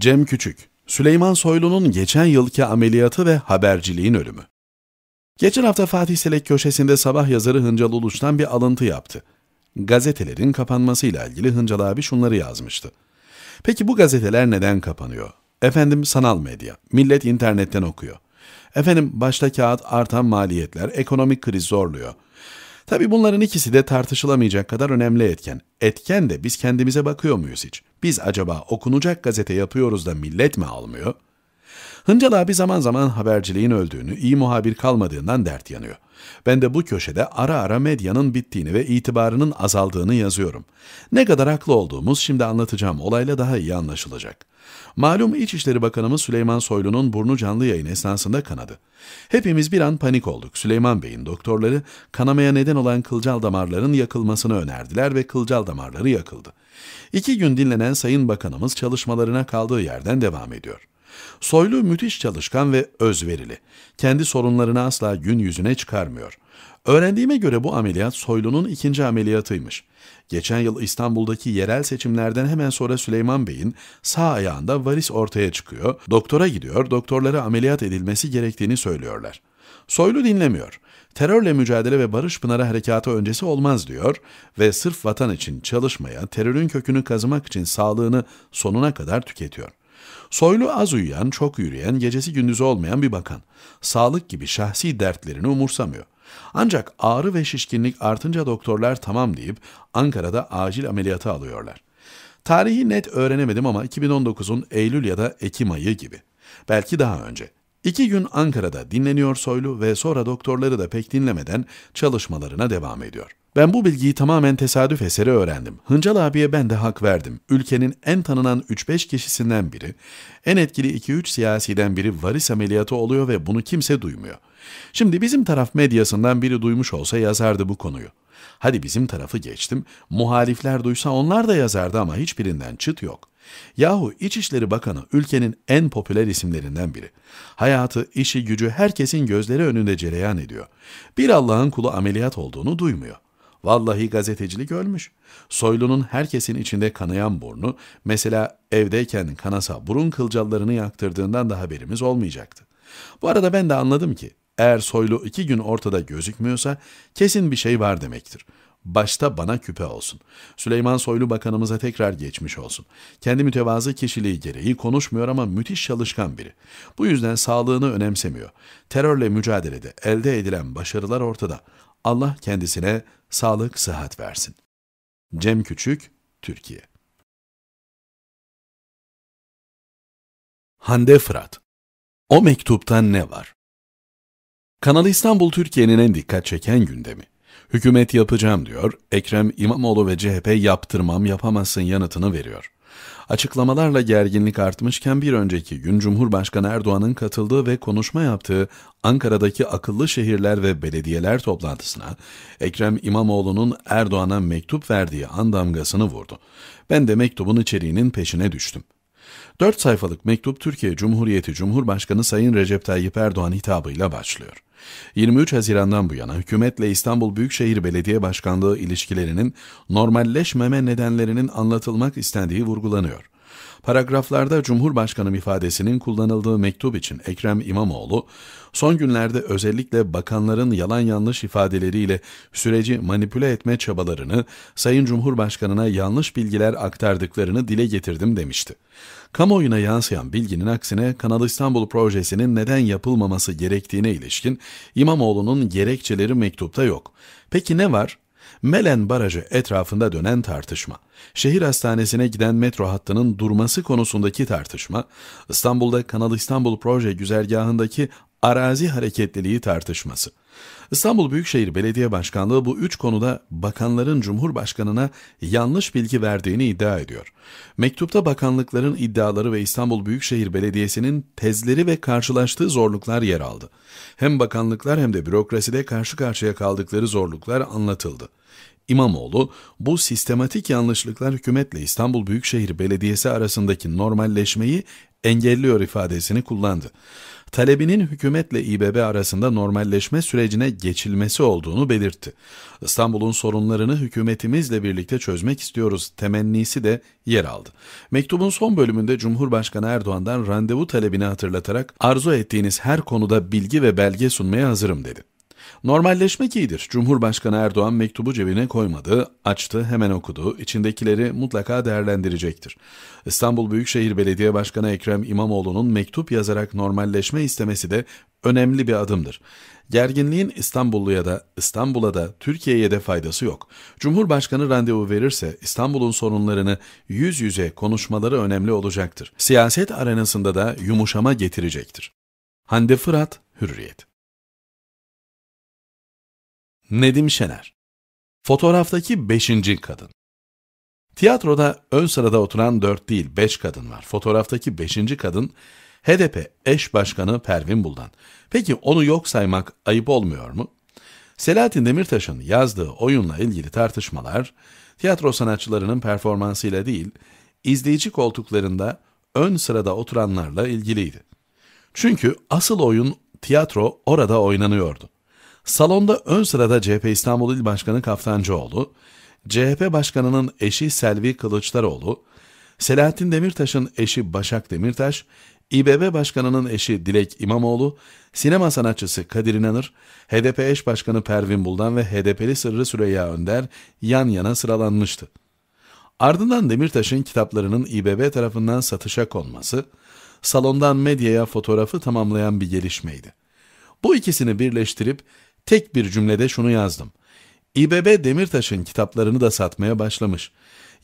Cem Küçük, Süleyman Soylu'nun geçen yılki ameliyatı ve haberciliğin ölümü. Geçen hafta Fatih Selek köşesinde sabah yazarı Hıncal Uluç'tan bir alıntı yaptı. Gazetelerin kapanmasıyla ilgili Hıncal abi şunları yazmıştı. Peki bu gazeteler neden kapanıyor? Efendim sanal medya, millet internetten okuyor. Efendim başta kağıt artan maliyetler, ekonomik kriz zorluyor. Tabi bunların ikisi de tartışılamayacak kadar önemli etken. Etken de biz kendimize bakıyor muyuz hiç? Biz acaba okunacak gazete yapıyoruz da millet mi almıyor? Hıncal abi zaman zaman haberciliğin öldüğünü, iyi muhabir kalmadığından dert yanıyor. Ben de bu köşede ara ara medyanın bittiğini ve itibarının azaldığını yazıyorum. Ne kadar haklı olduğumuz şimdi anlatacağım olayla daha iyi anlaşılacak. Malum İçişleri Bakanımız Süleyman Soylu'nun burnu canlı yayın esnasında kanadı. Hepimiz bir an panik olduk. Süleyman Bey'in doktorları kanamaya neden olan kılcal damarların yakılmasını önerdiler ve kılcal damarları yakıldı. İki gün dinlenen Sayın Bakanımız çalışmalarına kaldığı yerden devam ediyor. Soylu müthiş çalışkan ve özverili. Kendi sorunlarını asla gün yüzüne çıkarmıyor. Öğrendiğime göre bu ameliyat Soylu'nun ikinci ameliyatıymış. Geçen yıl İstanbul'daki yerel seçimlerden hemen sonra Süleyman Bey'in sağ ayağında varis ortaya çıkıyor, doktora gidiyor, doktorlara ameliyat edilmesi gerektiğini söylüyorlar. Soylu dinlemiyor. Terörle mücadele ve Barış Pınarı harekatı öncesi olmaz diyor ve sırf vatan için çalışmaya, terörün kökünü kazımak için sağlığını sonuna kadar tüketiyor. Soylu az uyuyan, çok yürüyen, gecesi gündüzü olmayan bir bakan. Sağlık gibi şahsi dertlerini umursamıyor. Ancak ağrı ve şişkinlik artınca doktorlar tamam deyip Ankara'da acil ameliyatı alıyorlar. Tarihi net öğrenemedim ama 2019'un Eylül ya da Ekim ayı gibi. Belki daha önce. İki gün Ankara'da dinleniyor Soylu ve sonra doktorları da pek dinlemeden çalışmalarına devam ediyor. Ben bu bilgiyi tamamen tesadüf eseri öğrendim. Hıncal abiye ben de hak verdim. Ülkenin en tanınan 3-5 kişisinden biri, en etkili 2-3 siyasiden biri varis ameliyatı oluyor ve bunu kimse duymuyor. Şimdi bizim taraf medyasından biri duymuş olsa yazardı bu konuyu. Hadi bizim tarafı geçtim, muhalifler duysa onlar da yazardı ama hiçbirinden çıt yok. Yahu İçişleri Bakanı ülkenin en popüler isimlerinden biri. Hayatı, işi, gücü herkesin gözleri önünde cereyan ediyor. Bir Allah'ın kulu ameliyat olduğunu duymuyor. Vallahi gazetecilik ölmüş. Soylu'nun herkesin içinde kanayan burnu, mesela evdeyken kanasa burun kılcallarını yaktırdığından da haberimiz olmayacaktı. Bu arada ben de anladım ki, eğer Soylu iki gün ortada gözükmüyorsa kesin bir şey var demektir. Başta bana küpe olsun. Süleyman Soylu bakanımıza tekrar geçmiş olsun. Kendi mütevazı kişiliği gereği konuşmuyor ama müthiş çalışkan biri. Bu yüzden sağlığını önemsemiyor. Terörle mücadelede elde edilen başarılar ortada. Allah kendisine sağlık, sıhhat versin. Cem Küçük, Türkiye Hande Fırat O mektuptan ne var? Kanal İstanbul Türkiye'nin en dikkat çeken gündemi. Hükümet yapacağım diyor, Ekrem İmamoğlu ve CHP yaptırmam yapamazsın yanıtını veriyor. Açıklamalarla gerginlik artmışken bir önceki gün Cumhurbaşkanı Erdoğan'ın katıldığı ve konuşma yaptığı Ankara'daki Akıllı Şehirler ve Belediyeler toplantısına Ekrem İmamoğlu'nun Erdoğan'a mektup verdiği an damgasını vurdu. Ben de mektubun içeriğinin peşine düştüm. Dört sayfalık mektup Türkiye Cumhuriyeti Cumhurbaşkanı Sayın Recep Tayyip Erdoğan hitabıyla başlıyor. 23 Haziran'dan bu yana hükümetle İstanbul Büyükşehir Belediye Başkanlığı ilişkilerinin normalleşmeme nedenlerinin anlatılmak istendiği vurgulanıyor. Paragraflarda Cumhurbaşkanım ifadesinin kullanıldığı mektup için Ekrem İmamoğlu, son günlerde özellikle bakanların yalan yanlış ifadeleriyle süreci manipüle etme çabalarını, Sayın Cumhurbaşkanına yanlış bilgiler aktardıklarını dile getirdim demişti. Kamuoyuna yansıyan bilginin aksine Kanal İstanbul projesinin neden yapılmaması gerektiğine ilişkin İmamoğlu'nun gerekçeleri mektupta yok. Peki ne var? Melen Barajı etrafında dönen tartışma, şehir hastanesine giden metro hattının durması konusundaki tartışma, İstanbul'da Kanal İstanbul Proje güzergahındaki arazi hareketliliği tartışması, İstanbul Büyükşehir Belediye Başkanlığı bu üç konuda bakanların Cumhurbaşkanı'na yanlış bilgi verdiğini iddia ediyor. Mektupta bakanlıkların iddiaları ve İstanbul Büyükşehir Belediyesi'nin tezleri ve karşılaştığı zorluklar yer aldı. Hem bakanlıklar hem de bürokraside karşı karşıya kaldıkları zorluklar anlatıldı. İmamoğlu, bu sistematik yanlışlıklar hükümetle İstanbul Büyükşehir Belediyesi arasındaki normalleşmeyi engelliyor ifadesini kullandı. Talebinin hükümetle İBB arasında normalleşme sürecine geçilmesi olduğunu belirtti. İstanbul'un sorunlarını hükümetimizle birlikte çözmek istiyoruz temennisi de yer aldı. Mektubun son bölümünde Cumhurbaşkanı Erdoğan'dan randevu talebini hatırlatarak arzu ettiğiniz her konuda bilgi ve belge sunmaya hazırım dedi. Normalleşmek iyidir. Cumhurbaşkanı Erdoğan mektubu cebine koymadı, açtı, hemen okudu. İçindekileri mutlaka değerlendirecektir. İstanbul Büyükşehir Belediye Başkanı Ekrem İmamoğlu'nun mektup yazarak normalleşme istemesi de önemli bir adımdır. Gerginliğin İstanbulluya da, İstanbul'a da, Türkiye'ye de faydası yok. Cumhurbaşkanı randevu verirse İstanbul'un sorunlarını yüz yüze konuşmaları önemli olacaktır. Siyaset arenasında da yumuşama getirecektir. Hande Fırat, Hürriyet Nedim Şener Fotoğraftaki beşinci kadın Tiyatroda ön sırada oturan dört değil beş kadın var. Fotoğraftaki beşinci kadın HDP eş başkanı Pervin Buldan. Peki onu yok saymak ayıp olmuyor mu? Selahattin Demirtaş'ın yazdığı oyunla ilgili tartışmalar, tiyatro sanatçılarının performansıyla değil, izleyici koltuklarında ön sırada oturanlarla ilgiliydi. Çünkü asıl oyun tiyatro orada oynanıyordu. Salonda ön sırada CHP İstanbul İl Başkanı Kaftancıoğlu, CHP Başkanı'nın eşi Selvi Kılıçdaroğlu, Selahattin Demirtaş'ın eşi Başak Demirtaş, İBB Başkanı'nın eşi Dilek İmamoğlu, sinema sanatçısı Kadir İnanır, HDP eş başkanı Pervin Buldan ve HDP'li Sırrı Süreyya Önder yan yana sıralanmıştı. Ardından Demirtaş'ın kitaplarının İBB tarafından satışa konması, salondan medyaya fotoğrafı tamamlayan bir gelişmeydi. Bu ikisini birleştirip tek bir cümlede şunu yazdım. İBB Demirtaş'ın kitaplarını da satmaya başlamış.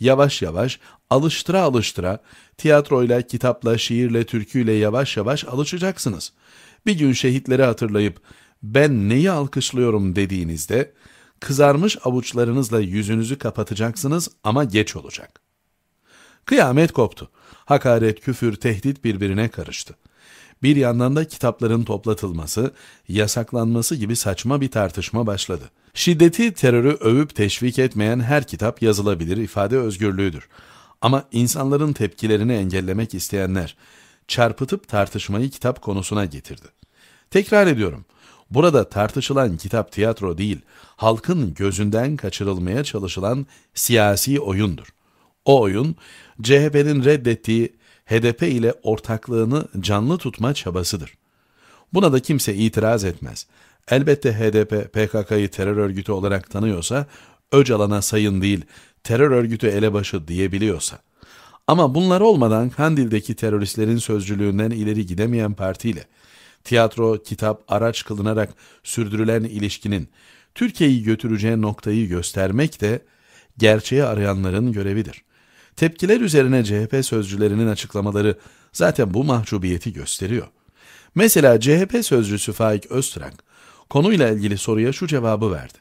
Yavaş yavaş, alıştıra alıştıra, tiyatroyla, kitapla, şiirle, türküyle yavaş yavaş alışacaksınız. Bir gün şehitleri hatırlayıp, ben neyi alkışlıyorum dediğinizde, kızarmış avuçlarınızla yüzünüzü kapatacaksınız ama geç olacak. Kıyamet koptu. Hakaret, küfür, tehdit birbirine karıştı. Bir yandan da kitapların toplatılması, yasaklanması gibi saçma bir tartışma başladı. Şiddeti, terörü övüp teşvik etmeyen her kitap yazılabilir ifade özgürlüğüdür. Ama insanların tepkilerini engellemek isteyenler çarpıtıp tartışmayı kitap konusuna getirdi. Tekrar ediyorum. Burada tartışılan kitap tiyatro değil, halkın gözünden kaçırılmaya çalışılan siyasi oyundur. O oyun CHP'nin reddettiği HDP ile ortaklığını canlı tutma çabasıdır. Buna da kimse itiraz etmez. Elbette HDP PKK'yı terör örgütü olarak tanıyorsa Öcalan'a sayın değil terör örgütü elebaşı diyebiliyorsa. Ama bunlar olmadan Kandil'deki teröristlerin sözcülüğünden ileri gidemeyen partiyle tiyatro, kitap, araç kılınarak sürdürülen ilişkinin Türkiye'yi götüreceği noktayı göstermek de gerçeği arayanların görevidir.'' Tepkiler üzerine CHP sözcülerinin açıklamaları zaten bu mahcubiyeti gösteriyor. Mesela CHP sözcüsü Faik Öztürk konuyla ilgili soruya şu cevabı verdi.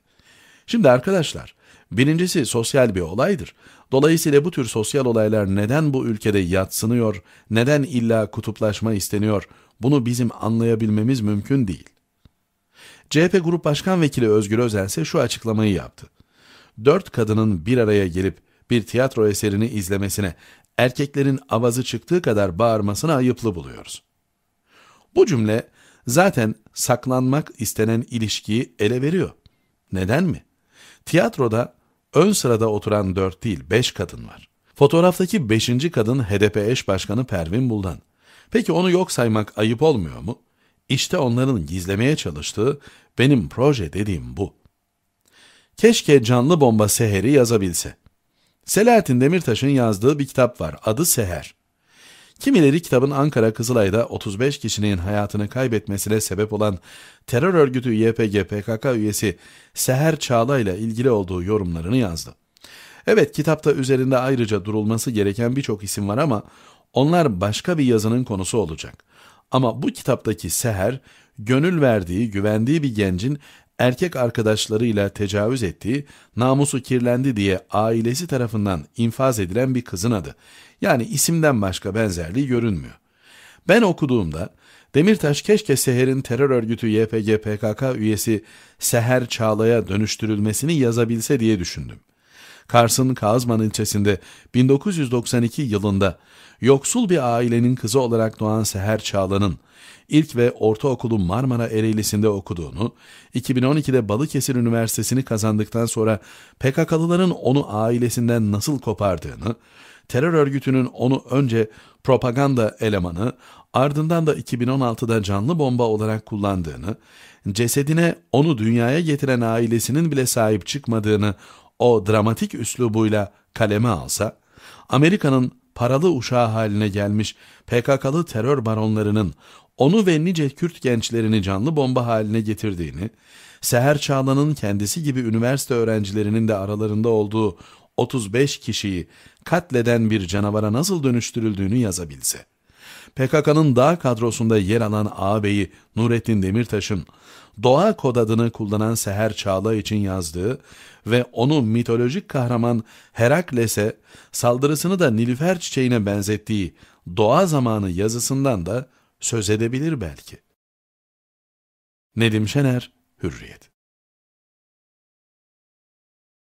Şimdi arkadaşlar, birincisi sosyal bir olaydır. Dolayısıyla bu tür sosyal olaylar neden bu ülkede yatsınıyor, neden illa kutuplaşma isteniyor bunu bizim anlayabilmemiz mümkün değil. CHP Grup Başkan Vekili Özgür Özel ise şu açıklamayı yaptı. Dört kadının bir araya gelip bir tiyatro eserini izlemesine, erkeklerin avazı çıktığı kadar bağırmasına ayıplı buluyoruz. Bu cümle zaten saklanmak istenen ilişkiyi ele veriyor. Neden mi? Tiyatroda ön sırada oturan dört değil beş kadın var. Fotoğraftaki beşinci kadın HDP eş başkanı Pervin Buldan. Peki onu yok saymak ayıp olmuyor mu? İşte onların gizlemeye çalıştığı benim proje dediğim bu. Keşke canlı bomba seheri yazabilse. Selahattin Demirtaş'ın yazdığı bir kitap var. Adı Seher. Kimileri kitabın Ankara Kızılay'da 35 kişinin hayatını kaybetmesine sebep olan terör örgütü YPG PKK üyesi Seher Çağla ile ilgili olduğu yorumlarını yazdı. Evet kitapta üzerinde ayrıca durulması gereken birçok isim var ama onlar başka bir yazının konusu olacak. Ama bu kitaptaki Seher, gönül verdiği, güvendiği bir gencin erkek arkadaşlarıyla tecavüz ettiği, namusu kirlendi diye ailesi tarafından infaz edilen bir kızın adı. Yani isimden başka benzerliği görünmüyor. Ben okuduğumda Demirtaş keşke Seher'in terör örgütü YPG PKK üyesi Seher Çağla'ya dönüştürülmesini yazabilse diye düşündüm. Kars'ın Kazman ilçesinde 1992 yılında yoksul bir ailenin kızı olarak doğan Seher Çağla'nın ilk ve ortaokulu Marmara Ereğlisi'nde okuduğunu, 2012'de Balıkesir Üniversitesi'ni kazandıktan sonra PKK'lıların onu ailesinden nasıl kopardığını, terör örgütünün onu önce propaganda elemanı, ardından da 2016'da canlı bomba olarak kullandığını, cesedine onu dünyaya getiren ailesinin bile sahip çıkmadığını o dramatik üslubuyla kaleme alsa, Amerika'nın paralı uşağı haline gelmiş PKK'lı terör baronlarının onu ve nice Kürt gençlerini canlı bomba haline getirdiğini, Seher Çağlan'ın kendisi gibi üniversite öğrencilerinin de aralarında olduğu 35 kişiyi katleden bir canavara nasıl dönüştürüldüğünü yazabilse. PKK'nın dağ kadrosunda yer alan ağabeyi Nurettin Demirtaş'ın Doğa kod adını kullanan Seher Çağla için yazdığı ve onu mitolojik kahraman Herakles'e saldırısını da Nilüfer çiçeğine benzettiği Doğa Zamanı yazısından da söz edebilir belki. Nedim Şener, Hürriyet